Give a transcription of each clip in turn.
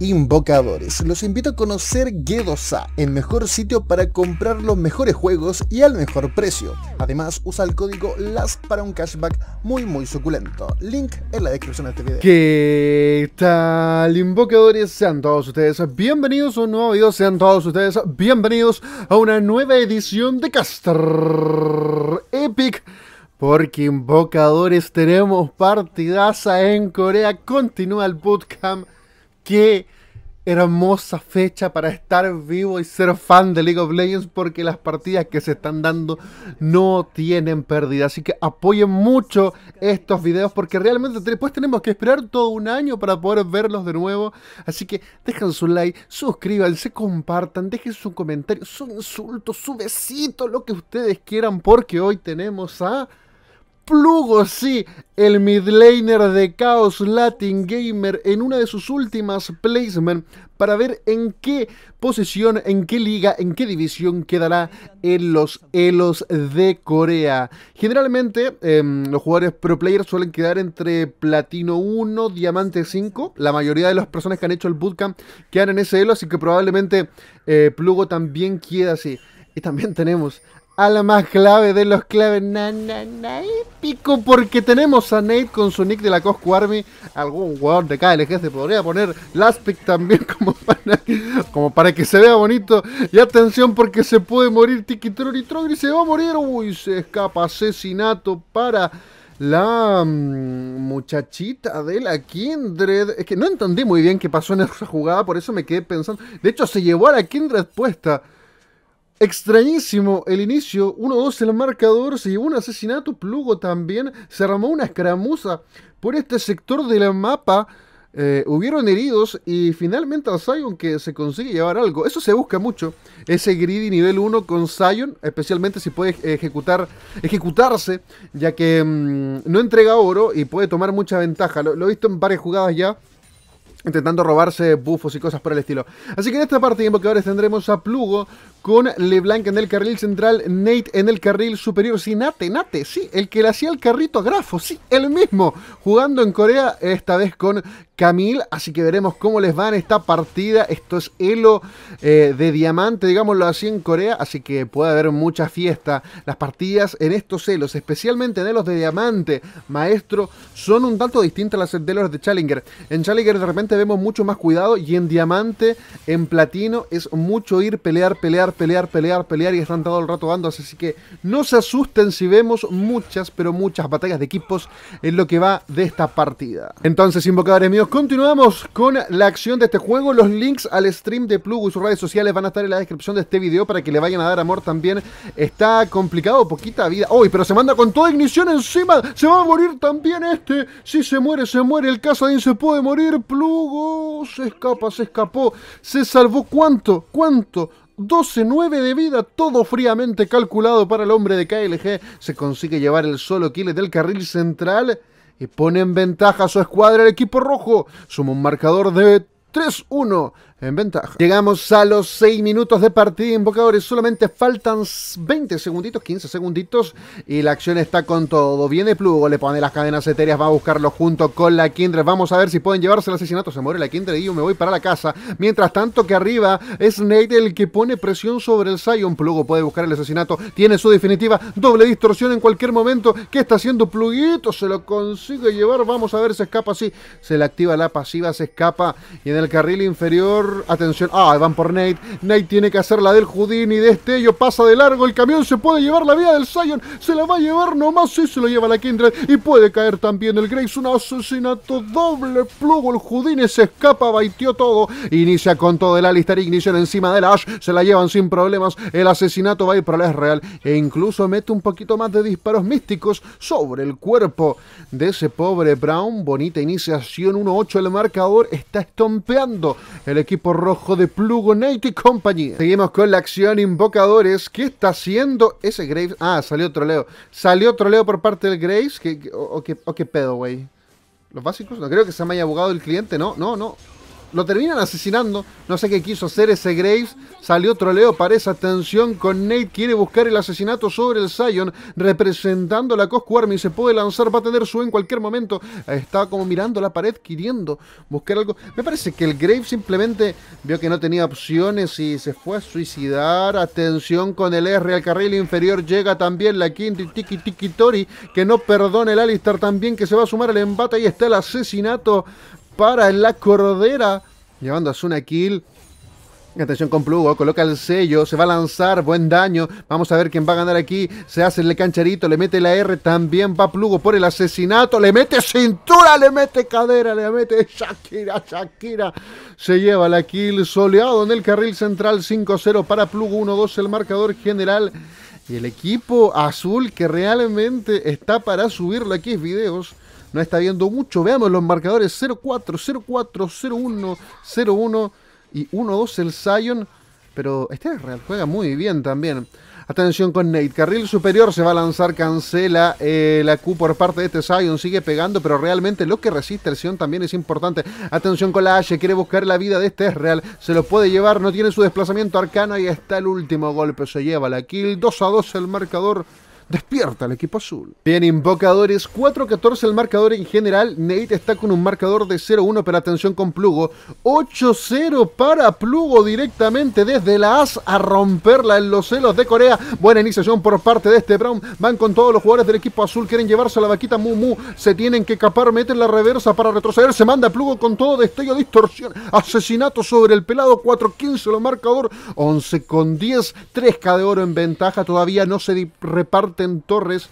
invocadores. Los invito a conocer Gedosa, el mejor sitio para comprar los mejores juegos y al mejor precio. Además, usa el código LAS para un cashback muy muy suculento. Link en la descripción de este video. ¿Qué tal, invocadores? Sean todos ustedes bienvenidos a un nuevo video. Sean todos ustedes bienvenidos a una nueva edición de Castor Epic. Porque invocadores tenemos partidaza en Corea. Continúa el bootcamp qué hermosa fecha para estar vivo y ser fan de League of Legends porque las partidas que se están dando no tienen pérdida. Así que apoyen mucho estos videos porque realmente después tenemos que esperar todo un año para poder verlos de nuevo. Así que dejen su like, suscríbanse, compartan, dejen su comentario, su insulto, su besito, lo que ustedes quieran porque hoy tenemos a... Plugo, sí, el midlaner de Chaos Latin Gamer en una de sus últimas placements para ver en qué posición, en qué liga, en qué división quedará en los elos de Corea. Generalmente em, los jugadores pro player suelen quedar entre platino 1, diamante 5. La mayoría de las personas que han hecho el bootcamp quedan en ese elo, así que probablemente eh, Plugo también queda así. Y también tenemos a la más clave de los claves. Na, na, épico, porque tenemos a Nate con su nick de la Coscu Army. Algún jugador de KLG se podría poner Laspic también como para, que se vea bonito. Y atención, porque se puede morir Tiki Trori Trogri. Se va a morir. Uy, se escapa. Asesinato para la mm, muchachita de la Kindred. Es que no entendí muy bien qué pasó en esa jugada, por eso me quedé pensando. De hecho, se llevó a la Kindred puesta. Extrañísimo el inicio, 1-2 el marcador, se llevó un asesinato, Plugo también, se armó una escaramuza por este sector del mapa, eh, hubieron heridos y finalmente a Zion que se consigue llevar algo, eso se busca mucho, ese greedy nivel 1 con Zion, especialmente si puede ejecutar, ejecutarse, ya que mm, no entrega oro y puede tomar mucha ventaja, lo he visto en varias jugadas ya, intentando robarse bufos y cosas por el estilo. Así que en esta parte de invocadores tendremos a Plugo con LeBlanc en el carril central, Nate en el carril superior. Sí, Nate, Nate, sí, el que le hacía el carrito a Grafo, sí, el mismo, jugando en Corea, esta vez con Camille. Así que veremos cómo les va en esta partida. Esto es Elo eh, de diamante, digámoslo así, en Corea. Así que puede haber mucha fiesta. Las partidas en estos Elos, especialmente en Elos de diamante, maestro, son un tanto distintas a las de los de Challenger. En Challenger de repente vemos mucho más cuidado y en diamante, en platino, es mucho ir pelear, pelear, pelear, pelear, pelear y están todo el rato dando. Así que no se asusten si vemos muchas, pero muchas batallas de equipos en lo que va de esta partida. Entonces, invocadores míos, continuamos con la acción de este juego. Los links al stream de Plug y sus redes sociales van a estar en la descripción de este video para que le vayan a dar amor también. Está complicado, poquita vida. ¡Uy! pero se manda con toda ignición encima! ¡Se va a morir también este! Si se muere, se muere. El Casadín se puede morir, Plug se escapa, se escapó, se salvó. ¿Cuánto? ¿Cuánto? 12-9 de vida, todo fríamente calculado para el hombre de KLG. Se consigue llevar el solo kill del carril central y pone en ventaja a su escuadra el equipo rojo. Suma un marcador de 3-1 en ventaja. Llegamos a los 6 minutos de partida, invocadores. Solamente faltan 20 segunditos, 15 segunditos. Y la acción está con todo. Viene Plugo, le pone las cadenas etéreas, va a buscarlo junto con la Kindred. Vamos a ver si pueden llevarse el asesinato. Se muere la Kindred y yo me voy para la casa. Mientras tanto que arriba es Nate el que pone presión sobre el Sion. Plugo puede buscar el asesinato. Tiene su definitiva. Doble distorsión en cualquier momento. ¿Qué está haciendo Pluguito? Se lo consigue llevar. Vamos a ver, se escapa así. Se le activa la pasiva, se escapa. Y en el carril inferior Atención. Ah, van por Nate. Nate tiene que hacer la del Houdini. ello pasa de largo. El camión se puede llevar la vida del Zion. Se la va a llevar nomás. si se lo lleva la Kindred. Y puede caer también el Grace. Un asesinato doble plugo. El Houdini se escapa. Baiteó todo. Inicia con todo el Alistar Ignition encima del Ash. Se la llevan sin problemas. El asesinato va a ir para la real. E incluso mete un poquito más de disparos místicos sobre el cuerpo de ese pobre Brown. Bonita iniciación. 1-8 el marcador. Está estompeando el equipo rojo de Plugo Night y Seguimos con la acción Invocadores. ¿Qué está haciendo ese Graves? Ah, salió troleo. Salió troleo por parte del Graves. o, o qué pedo, güey? Los básicos, no creo que se me haya abogado el cliente, no, no, no lo terminan asesinando. No sé qué quiso hacer ese Graves. Salió troleo para esa tensión con Nate. Quiere buscar el asesinato sobre el Zion. Representando la Coscu Army. Se puede lanzar. Va a tener su en cualquier momento. Está como mirando la pared. Queriendo buscar algo. Me parece que el Graves simplemente vio que no tenía opciones. Y se fue a suicidar. Atención con el R al carril inferior. Llega también la quinta. tiki tiki tori. Que no perdona el Alistar también. Que se va a sumar al embate. Ahí está el asesinato para en la cordera, llevando a Zuna Kill. Atención con Plugo, coloca el sello, se va a lanzar, buen daño. Vamos a ver quién va a ganar aquí. Se hace el cancharito, le mete la R, también va Plugo por el asesinato, le mete cintura, le mete cadera, le mete Shakira, Shakira. Se lleva la kill soleado en el carril central 5-0 para Plugo 1-2 el marcador general. Y el equipo azul que realmente está para subirlo aquí es videos no está viendo mucho. Veamos los marcadores 0-4, 0-4, 0-1, 0-1 y 1-2 el Zion. Pero este es Real juega muy bien también. Atención con Nate. Carril superior se va a lanzar. Cancela eh, la Q por parte de este Zion. Sigue pegando, pero realmente lo que resiste el Sion también es importante. Atención con la H, Quiere buscar la vida de este Real. Se lo puede llevar. No tiene su desplazamiento arcano. Y hasta el último golpe. Se lleva la kill. 2 a 2 el marcador despierta el equipo azul. Bien, invocadores 4-14 el marcador en general. Nate está con un marcador de 0-1, pero atención con Plugo. 8-0 para Plugo directamente desde la AS a romperla en los celos de Corea. Buena iniciación por parte de este Brown. Van con todos los jugadores del equipo azul. Quieren llevarse a la vaquita Mumu. Se tienen que capar, meten la reversa para retroceder. Se manda Plugo con todo destello, distorsión. Asesinato sobre el pelado. 4-15 el marcador. 11 con 10. 3K de oro en ventaja. Todavía no se reparte en Torres.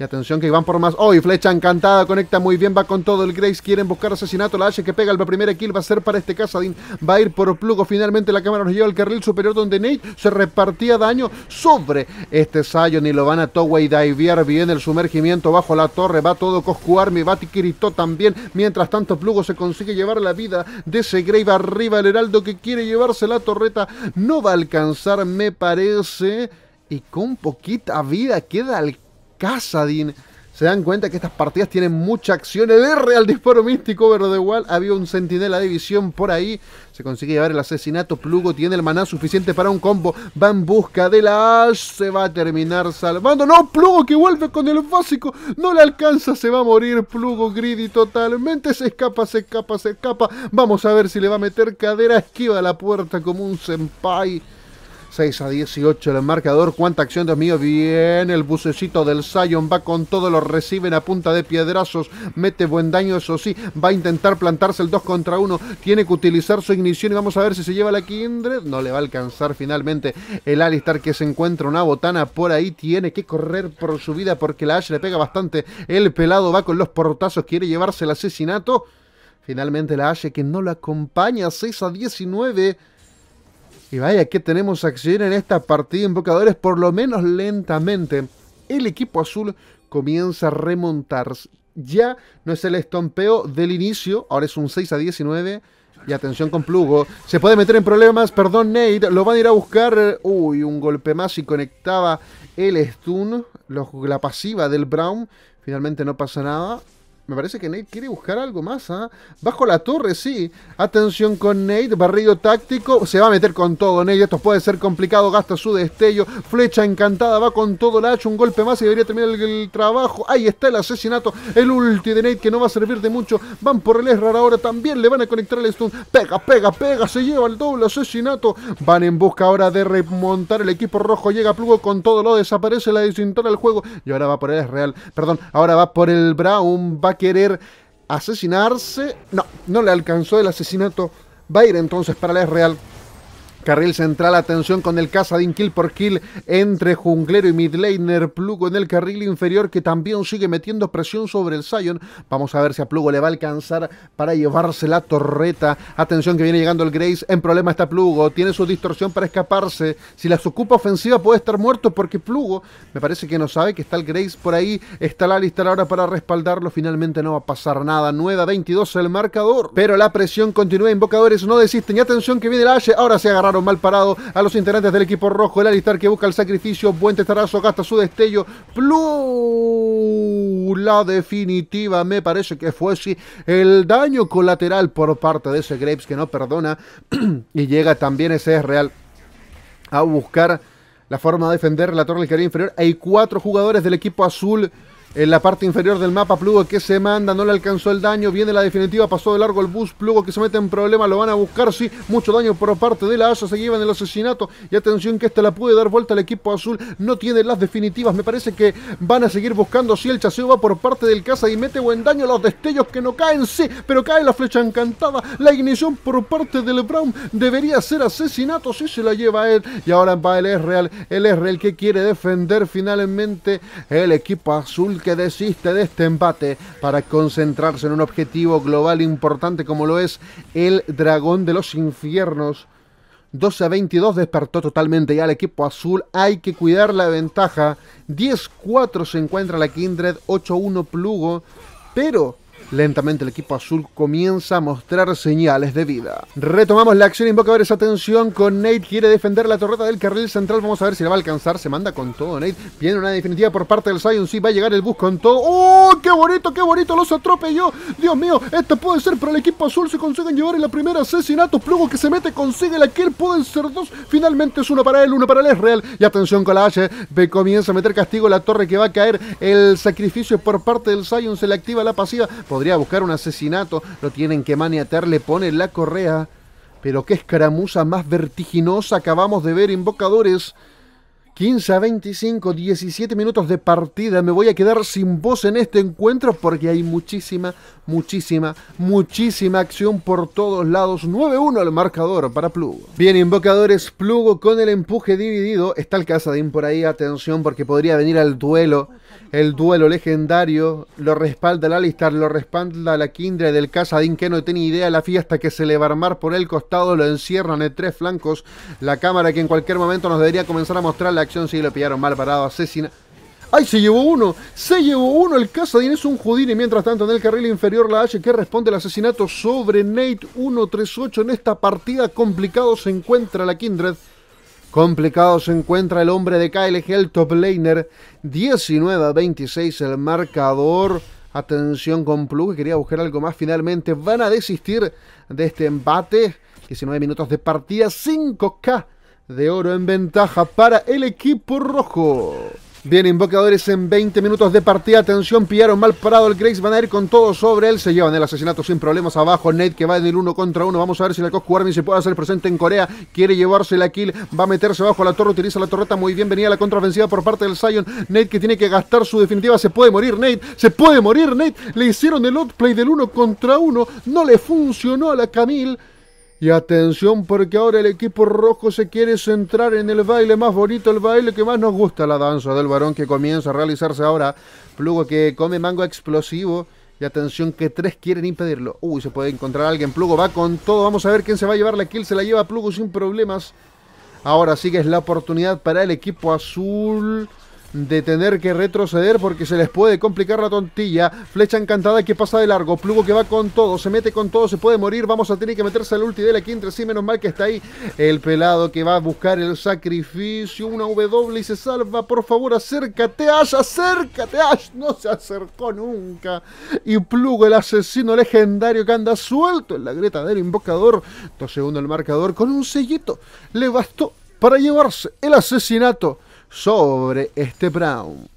Y atención que van por más. Hoy y flecha encantada, conecta muy bien, va con todo el Grace. Quieren buscar asesinato. La H que pega el primer kill va a ser para este Casadín. Va a ir por Plugo. Finalmente la cámara nos lleva al carril superior donde Nate se repartía daño sobre este Sion. Y lo van a Toway divear bien el sumergimiento bajo la torre. Va todo Coscuarme, va Tikirito también. Mientras tanto, Plugo se consigue llevar la vida de ese Grave arriba. El Heraldo que quiere llevarse la torreta no va a alcanzar, me parece y con poquita vida queda el Casadin. Se dan cuenta que estas partidas tienen mucha acción. El R al disparo místico, verde igual. Había un sentinela de visión por ahí. Se consigue llevar el asesinato. Plugo tiene el maná suficiente para un combo. Va en busca de la Se va a terminar salvando. No, Plugo que vuelve con el básico. No le alcanza. Se va a morir Plugo Greedy totalmente. Se escapa, se escapa, se escapa. Vamos a ver si le va a meter cadera. Esquiva la puerta como un senpai. 6 a 18 el marcador. Cuánta acción, Dios mío. Bien, el bucecito del Sion va con todo. Lo reciben a punta de piedrazos. Mete buen daño, eso sí. Va a intentar plantarse el 2 contra 1. Tiene que utilizar su ignición y vamos a ver si se lleva la Kindred. No le va a alcanzar finalmente el Alistar que se encuentra una botana por ahí. Tiene que correr por su vida porque la Ashe le pega bastante. El pelado va con los portazos. Quiere llevarse el asesinato. Finalmente la Ashe que no lo acompaña. 6 a 19. Y vaya que tenemos acción en esta partida invocadores, por lo menos lentamente. El equipo azul comienza a remontarse, Ya no es el estompeo del inicio, ahora es un 6 a 19. Y atención con Plugo. Se puede meter en problemas. Perdón, Nate. Lo van a ir a buscar. Uy, un golpe más y conectaba el stun. la pasiva del Brown. Finalmente no pasa nada. Me parece que Nate quiere buscar algo más. ¿ah? Bajo la torre, sí. Atención con Nate. Barrido táctico. Se va a meter con todo Nate. Esto puede ser complicado. Gasta su destello. Flecha encantada. Va con todo hecho Un golpe más y debería terminar el, trabajo. Ahí está el asesinato. El ulti de Nate que no va a servir de mucho. Van por el Esrar ahora. También le van a conectar el stun. Pega, pega, pega. Se lleva el doble asesinato. Van en busca ahora de remontar. El equipo rojo llega Plugo con todo. Lo desaparece. La disintora el juego. Y ahora va por el Real. Perdón. Ahora va por el Brown. back querer asesinarse. No, no le alcanzó el asesinato. Va a ir entonces para la Real Carril central, atención con el din kill por kill entre Junglero y Midlaner. Plugo en el carril inferior que también sigue metiendo presión sobre el Sion. Vamos a ver si a Plugo le va a alcanzar para llevarse la torreta. Atención que viene llegando el Grace. En problema está Plugo. Tiene su distorsión para escaparse. Si la ocupa ofensiva puede estar muerto porque Plugo me parece que no sabe que está el Grace por ahí. Está la lista ahora para respaldarlo. Finalmente no va a pasar nada. Nueva 22 el marcador. Pero la presión continúa. Invocadores no desisten. Y atención que viene el Ashe. Ahora se agarraron mal parado a los integrantes del equipo rojo. El Alistar que busca el sacrificio, buen testarazo, gasta su destello. la definitiva, me parece que fue así El daño colateral por parte de ese Graves que no perdona. y llega también ese es real a buscar la forma de defender la torre del inferior. Hay cuatro jugadores del equipo azul en la parte inferior del mapa. Plugo que se manda, no le alcanzó el daño. Viene la definitiva, pasó de largo el bus. Plugo que se mete en problema... lo van a buscar. Sí, mucho daño por parte de la ASA... Se llevan el asesinato. Y atención que esta la puede dar vuelta al equipo azul. No tiene las definitivas. Me parece que van a seguir buscando. Sí, el chaseo va por parte del caza... y mete buen daño. Los destellos que no caen, sí, pero cae la flecha encantada. La ignición por parte del Brown debería ser asesinato. Sí, se la lleva él. Y ahora va el Real El el que quiere defender finalmente el equipo azul que desiste de este empate para concentrarse en un objetivo global importante como lo es el dragón de los infiernos. 12 a 22 despertó totalmente ya el equipo azul. Hay que cuidar la ventaja. 10-4 se encuentra la Kindred, 8-1 Plugo. Pero Lentamente el equipo azul comienza a mostrar señales de vida. Retomamos la acción, invocadores, atención con Nate, quiere defender la torreta del carril central, vamos a ver si la va a alcanzar, se manda con todo Nate, viene una definitiva por parte del Sion, sí, va a llegar el bus con todo, ¡oh, qué bonito, qué bonito, los atropelló! Dios mío, esto puede ser pero el equipo azul, se consiguen llevar en la primera asesinato, Plugo que se mete, consigue la kill, pueden ser dos, finalmente es uno para él, uno para el real. y atención con la H, comienza a meter castigo la torre que va a caer, el sacrificio por parte del Sion se le activa la pasiva, podría buscar un asesinato, lo tienen que maniatar, le ponen la correa. Pero qué escaramuza más vertiginosa acabamos de ver, invocadores. 15 a 25, 17 minutos de partida. Me voy a quedar sin voz en este encuentro porque hay muchísima, muchísima, muchísima acción por todos lados. 9-1 al marcador para Plugo. Bien, invocadores, Plugo con el empuje dividido. Está el Casadín por ahí, atención, porque podría venir al duelo. El duelo legendario lo respalda el Alistar, lo respalda la Kindred del Casadín, que no tiene idea la fiesta que se le va a armar por el costado. Lo encierran en tres flancos. La cámara que en cualquier momento nos debería comenzar a mostrar la si lo pillaron mal parado, asesina. ¡Ay, se llevó uno! ¡Se llevó uno! El cazadín, es un judín y mientras tanto en el carril inferior la H que responde el asesinato sobre Nate 138 en esta partida complicado se encuentra la Kindred. Complicado se encuentra el hombre de KLG, el top laner. 19 26 el marcador. Atención con Plug, quería buscar algo más. Finalmente van a desistir de este embate. 19 minutos de partida, 5K de oro en ventaja para el equipo rojo. Bien, invocadores en 20 minutos de partida. Atención, pillaron mal parado el Grace. Van a ir con todo sobre él. Se llevan el asesinato sin problemas abajo. Nate que va en el contra uno. Vamos a ver si la Coscu Army se puede hacer presente en Corea. Quiere llevarse la kill. Va a meterse bajo la torre. Utiliza la torreta muy bien. Venía la contraofensiva por parte del Sion. Nate que tiene que gastar su definitiva. Se puede morir, Nate. Se puede morir, Nate. Le hicieron el outplay del uno contra uno. No le funcionó a la Camille. Y atención porque ahora el equipo rojo se quiere centrar en el baile más bonito, el baile que más nos gusta, la danza del varón que comienza a realizarse ahora. Plugo que come mango explosivo. Y atención que tres quieren impedirlo. Uy, se puede encontrar alguien. Plugo va con todo. Vamos a ver quién se va a llevar la kill. Se la lleva Plugo sin problemas. Ahora sí que es la oportunidad para el equipo azul de tener que retroceder porque se les puede complicar la tontilla. Flecha encantada que pasa de largo. Plugo que va con todo, se mete con todo, se puede morir. Vamos a tener que meterse al ulti de la quinta. Sí, menos mal que está ahí el pelado que va a buscar el sacrificio. Una W y se salva. Por favor, acércate, Ash, acércate, Ash. No se acercó nunca. Y Plugo, el asesino legendario que anda suelto en la grieta del invocador. Dos segundos el marcador con un sellito. Le bastó para llevarse el asesinato sobre este Brown.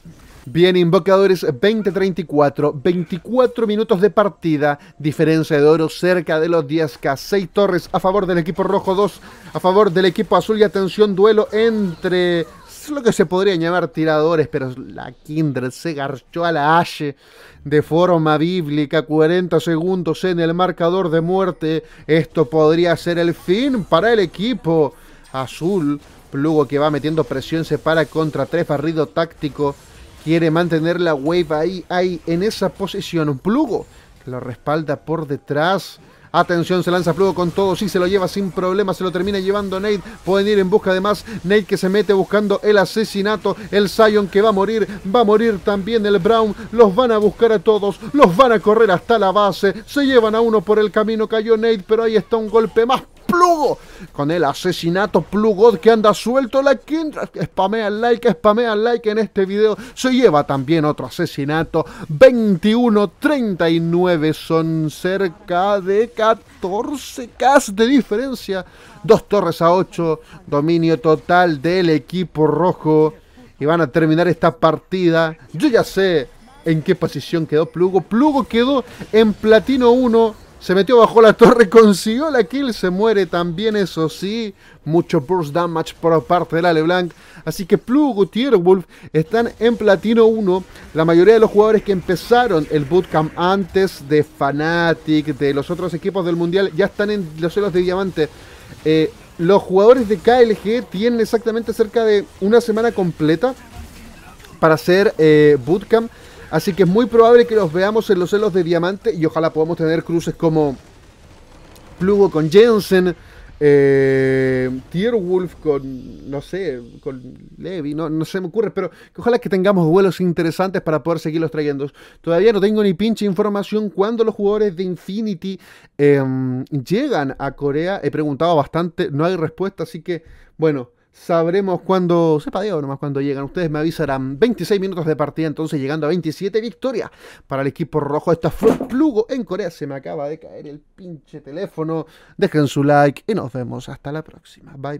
Bien, invocadores 20-34, 24 minutos de partida, diferencia de oro cerca de los 10K, 6 torres a favor del equipo rojo, 2 a favor del equipo azul y atención, duelo entre lo que se podría llamar tiradores, pero la Kindred se garchó a la Ashe de forma bíblica, 40 segundos en el marcador de muerte, esto podría ser el fin para el equipo azul Plugo que va metiendo presión, se para contra tres, barrido táctico. Quiere mantener la wave ahí, ahí, en esa posición. Plugo lo respalda por detrás. Atención, se lanza Plugo con todo. Sí, se lo lleva sin problema. Se lo termina llevando Nate. Pueden ir en busca de más. Nate que se mete buscando el asesinato. El Zion que va a morir. Va a morir también el Brown. Los van a buscar a todos. Los van a correr hasta la base. Se llevan a uno por el camino. Cayó Nate, pero ahí está un golpe más Plugo. Con el asesinato Plugod que anda suelto la quinta. Spamea like, spamea like en este video. Se lleva también otro asesinato. 21-39, son cerca de 14K de diferencia. Dos torres a 8. Dominio total del equipo rojo. Y van a terminar esta partida. Yo ya sé en qué posición quedó Plugo. Plugo quedó en platino 1 se metió bajo la torre, consiguió la kill, se muere también, eso sí. Mucho burst damage por parte de la LeBlanc. Así que Plugo y Wolf están en Platino 1. La mayoría de los jugadores que empezaron el bootcamp antes de Fnatic, de los otros equipos del Mundial, ya están en los celos de diamante. Eh, los jugadores de KLG tienen exactamente cerca de una semana completa para hacer eh, bootcamp Así que es muy probable que los veamos en los celos de diamante y ojalá podamos tener cruces como Plugo con Jensen, eh, Tierwolf con, no sé, con Levi, no, se me ocurre, pero ojalá que tengamos vuelos interesantes para poder seguirlos trayendo. Todavía no tengo ni pinche información cuándo los jugadores de Infinity em, llegan a Corea. He preguntado bastante, no hay respuesta, así que bueno. Sabremos cuándo, sepa Dios nomás cuando llegan. Ustedes me avisarán. 26 minutos de partida, entonces llegando a 27 victorias para el equipo rojo. Esta fue Plugo en Corea. Se me acaba de caer el pinche teléfono. Dejen su like y nos vemos hasta la próxima. Bye bye.